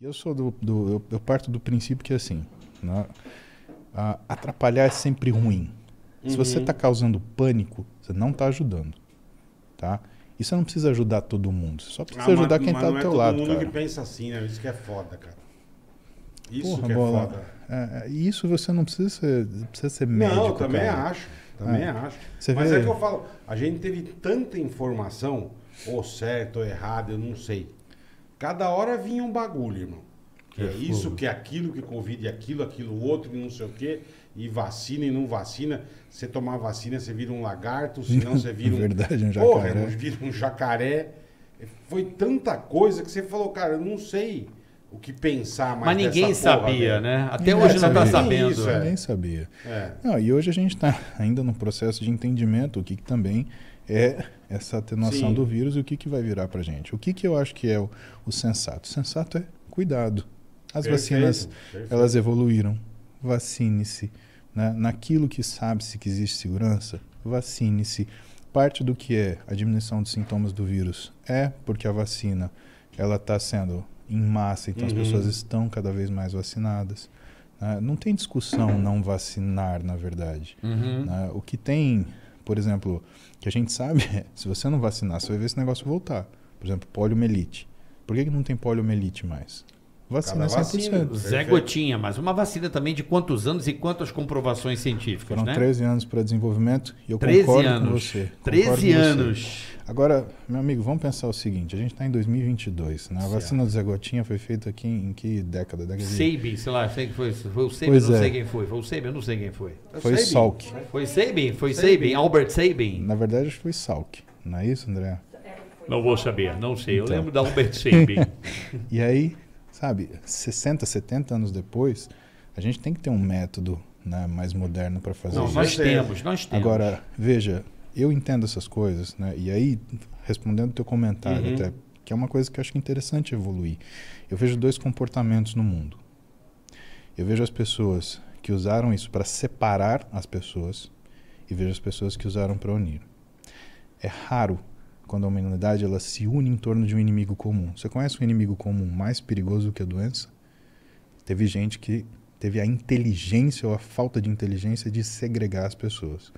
Eu sou do, do eu, eu, parto do princípio que é assim, né? ah, atrapalhar é sempre ruim. Uhum. Se você está uhum. causando pânico, você não está ajudando, tá? E você não precisa ajudar todo mundo, você só precisa ah, ajudar mas, quem está do é teu lado, cara. Não é todo mundo que pensa assim, né? Isso que é foda, cara. Isso Porra, que é foda. É, é isso você não precisa ser, precisa ser médico. Não, eu também cara. acho, também ah, acho. Mas é vê... é que eu falo, a gente teve tanta informação, ou certo ou errado, eu não sei. Cada hora vinha um bagulho, irmão. Que, é, é isso, que é aquilo, que convide aquilo, aquilo outro, não sei o quê. E vacina e não vacina. Você tomar vacina, você vira um lagarto, senão você vira um. Verdade, um jacaré. Porra, vira um jacaré. Foi tanta coisa que você falou, cara, eu não sei o que pensar mais Mas ninguém sabia, porra, né? Até ninguém hoje não está sabendo. Isso, é. Ninguém sabia. É. Não, e hoje a gente está ainda no processo de entendimento, o que, que também é essa atenuação Sim. do vírus e o que, que vai virar para gente. O que, que eu acho que é o, o sensato? O sensato é cuidado. As perfeito, vacinas, perfeito. elas evoluíram. Vacine-se. Né? Naquilo que sabe-se que existe segurança, vacine-se. Parte do que é a diminuição dos sintomas do vírus é porque a vacina ela está sendo em massa, então uhum. as pessoas estão cada vez mais vacinadas. Né? Não tem discussão não vacinar, na verdade. Uhum. Né? O que tem por exemplo, que a gente sabe é, se você não vacinar, você vai ver esse negócio voltar. Por exemplo, poliomielite. Por que, que não tem poliomielite mais? Vacina, Cada Vacina, Zé Gotinha, mas uma vacina também de quantos anos e quantas comprovações científicas, Foram né? 13 anos para desenvolvimento e eu 13 concordo anos. com você. 13 anos. Você. Agora, meu amigo, vamos pensar o seguinte, a gente está em 2022, né? A certo. vacina do Zé Gotinha foi feita aqui em, em que década? década de... Seibin, sei lá, sei que foi, foi o Seibin, não é. sei quem foi, foi o Seibin, eu não sei quem foi. Foi Salk. Foi Seibin, foi Seibin, Albert Seibin. Na verdade, foi Salk, não é isso, André? É, não vou saber, não sei. Então. Eu lembro da Albert Seibin. e aí, sabe, 60, 70 anos depois, a gente tem que ter um método né, mais moderno para fazer Não, isso. Nós temos, nós temos. Agora, veja, eu entendo essas coisas, né? E aí, respondendo o teu comentário uhum. até, que é uma coisa que eu acho interessante evoluir. Eu vejo dois comportamentos no mundo. Eu vejo as pessoas que usaram isso para separar as pessoas e vejo as pessoas que usaram para unir. É raro quando a humanidade ela se une em torno de um inimigo comum. Você conhece um inimigo comum mais perigoso que a doença? Teve gente que teve a inteligência ou a falta de inteligência de segregar as pessoas.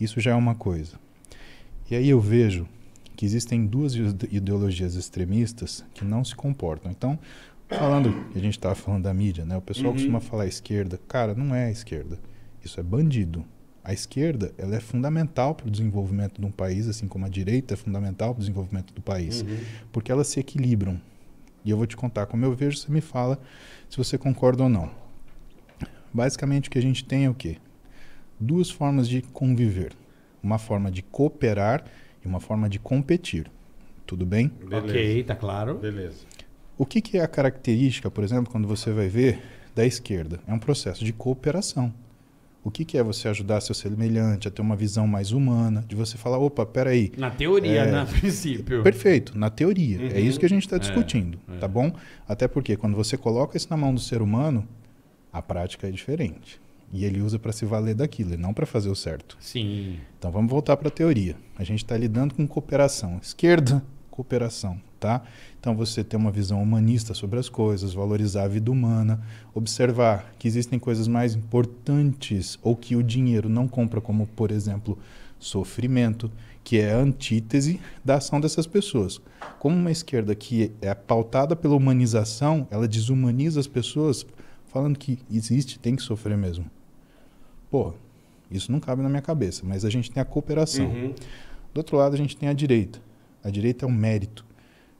Isso já é uma coisa. E aí eu vejo que existem duas ideologias extremistas que não se comportam. Então, falando, a gente estava falando da mídia, né? O pessoal uhum. costuma falar esquerda. Cara, não é a esquerda. Isso é bandido. A esquerda ela é fundamental para o desenvolvimento de um país, assim como a direita é fundamental para o desenvolvimento do país, uhum. porque elas se equilibram. E eu vou te contar como eu vejo, você me fala se você concorda ou não. Basicamente o que a gente tem é o quê? Duas formas de conviver. Uma forma de cooperar e uma forma de competir. Tudo bem? Beleza. Ok, tá claro. Beleza. O que, que é a característica, por exemplo, quando você vai ver da esquerda? É um processo de cooperação. O que, que é você ajudar seu semelhante a ter uma visão mais humana, de você falar, opa, peraí. Na teoria, é... na né, princípio. Perfeito, na teoria. É uhum. É isso que a gente está é, discutindo, é, é. tá bom? Até porque quando você coloca isso na mão do ser humano, a prática é diferente. E ele usa para se valer daquilo, e não para fazer o certo. Sim. Então vamos voltar para a teoria. A gente está lidando com cooperação. Esquerda, cooperação tá? Então você ter uma visão humanista sobre as coisas, valorizar a vida humana, observar que existem coisas mais importantes ou que o dinheiro não compra, como por exemplo sofrimento, que é a antítese da ação dessas pessoas. Como uma esquerda que é pautada pela humanização, ela desumaniza as pessoas falando que existe, tem que sofrer mesmo. Pô, isso não cabe na minha cabeça, mas a gente tem a cooperação. Uhum. Do outro lado, a gente tem a direita. A direita é um mérito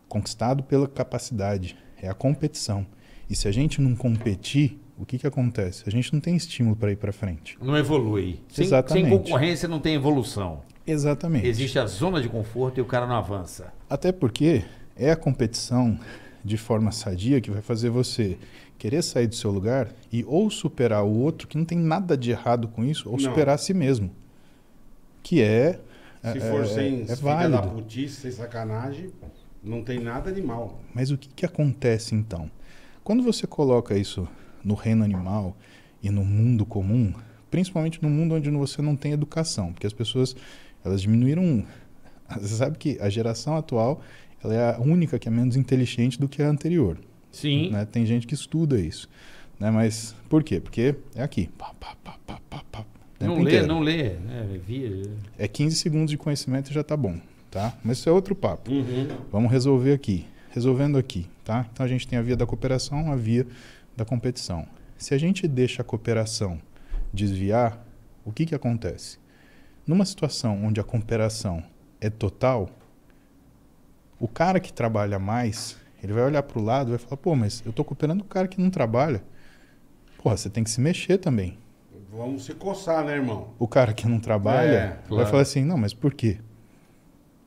conquistado pela capacidade, é a competição. E se a gente não competir, o que, que acontece? A gente não tem estímulo para ir para frente. Não evolui. Sem, Exatamente. sem concorrência não tem evolução. Exatamente. Existe a zona de conforto e o cara não avança. Até porque é a competição de forma sadia que vai fazer você querer sair do seu lugar e ou superar o outro, que não tem nada de errado com isso, ou não. superar a si mesmo. Que é. Se é, for é, sem é, é da putice, sem sacanagem. Não tem nada de mal. Mas o que, que acontece então? Quando você coloca isso no reino animal e no mundo comum, principalmente no mundo onde você não tem educação, porque as pessoas elas diminuíram. Você sabe que a geração atual ela é a única que é menos inteligente do que a anterior. Sim. Né? Tem gente que estuda isso. Né? Mas por quê? Porque é aqui. Pá, pá, pá, pá, pá, não lê, inteiro. não lê. É, via... é 15 segundos de conhecimento e já está bom tá? Mas isso é outro papo. Uhum. Vamos resolver aqui. Resolvendo aqui, tá? Então a gente tem a via da cooperação, a via da competição. Se a gente deixa a cooperação desviar, o que que acontece? Numa situação onde a cooperação é total, o cara que trabalha mais, ele vai olhar para o lado e vai falar, pô, mas eu estou cooperando com o cara que não trabalha. Porra, você tem que se mexer também. Vamos se coçar, né, irmão? O cara que não trabalha é, vai falar assim, não, mas por quê?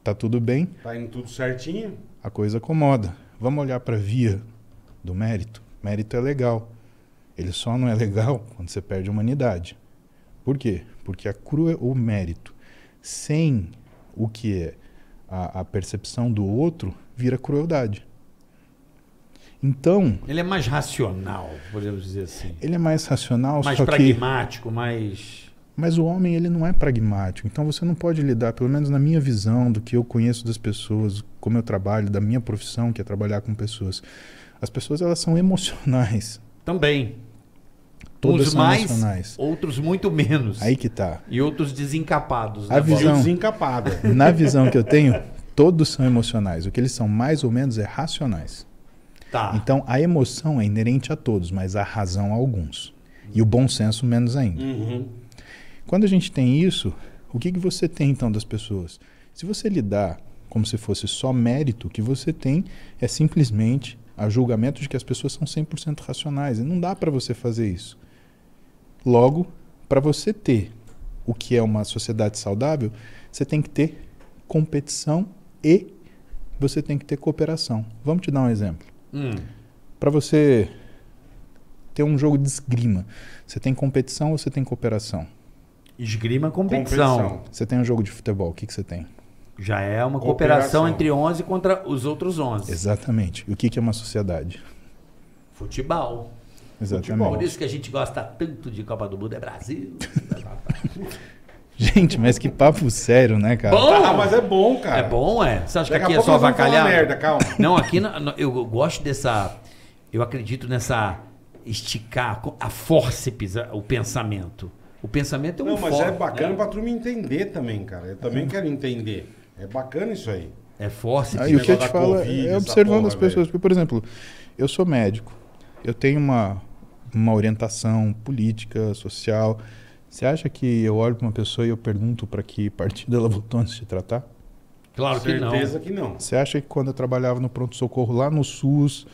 tá tudo bem. tá indo tudo certinho. A coisa acomoda. Vamos olhar para a via do mérito. Mérito é legal. Ele só não é legal quando você perde a humanidade. Por quê? Porque a crua, o mérito, sem o que é a, a percepção do outro, vira crueldade. Então. Ele é mais racional, podemos dizer assim. Ele é mais racional, mais pragmático, que... mais mas o homem ele não é pragmático, então você não pode lidar, pelo menos na minha visão, do que eu conheço das pessoas, como eu trabalho, da minha profissão, que é trabalhar com pessoas. As pessoas elas são emocionais. Também. Todas Uns são mais, emocionais. outros muito menos. Aí que tá. E outros desencapados. A né, visão desencapada. Na visão que eu tenho, todos são emocionais. O que eles são mais ou menos é racionais. Tá. Então a emoção é inerente a todos, mas a razão a alguns. E o bom senso menos ainda. Uhum. Quando a gente tem isso, o que, que você tem então das pessoas? Se você lidar como se fosse só mérito, o que você tem é simplesmente a julgamento de que as pessoas são 100% racionais. E não dá para você fazer isso. Logo, para você ter o que é uma sociedade saudável, você tem que ter competição e você tem que ter cooperação. Vamos te dar um exemplo. Hum. Para você ter um jogo de esgrima, você tem competição ou você tem cooperação? Esgrima competição. competição. Você tem um jogo de futebol, o que, que você tem? Já é uma cooperação, cooperação entre 11 contra os outros 11. Exatamente. E o que, que é uma sociedade? Futebol. Exatamente. Futebol. Por isso que a gente gosta tanto de Copa do Mundo é Brasil. gente, mas que papo sério, né, cara? Bom, ah, mas é bom, cara. É bom, é. Você acha Daqui que aqui é só avacalhar? Merda, calma. Não, aqui eu gosto dessa. Eu acredito nessa esticar a forceps o pensamento. O pensamento é um Não, mas é bacana né? pra turma entender também, cara. Eu também quero entender. É bacana isso aí. É forte. Ah, aí o que eu te falo é, é observando porra, as pessoas. Porque, por exemplo, eu sou médico. Eu tenho uma, uma orientação política, social. Você acha que eu olho para uma pessoa e eu pergunto para que partido ela votou antes de tratar? Claro que não. Certeza que não. Você acha que quando eu trabalhava no pronto-socorro lá no SUS,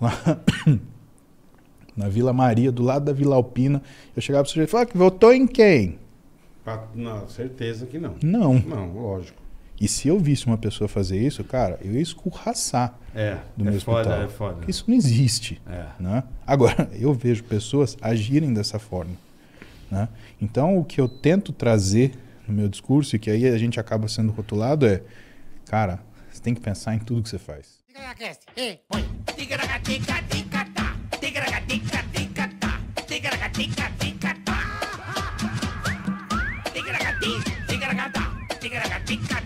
lá na Vila Maria, do lado da Vila Alpina. Eu chegava para o sujeito e falava, ah, votou em quem? Não, certeza que não. Não. Não, lógico. E se eu visse uma pessoa fazer isso, cara, eu ia escurraçar é, do é meu foda, hospital. É foda. Porque isso não existe. É. Né? Agora, eu vejo pessoas agirem dessa forma. Né? Então, o que eu tento trazer no meu discurso, e que aí a gente acaba sendo rotulado, é: cara, você tem que pensar em tudo que você faz. Diga na Ei, Diga na Tica-tica-tá.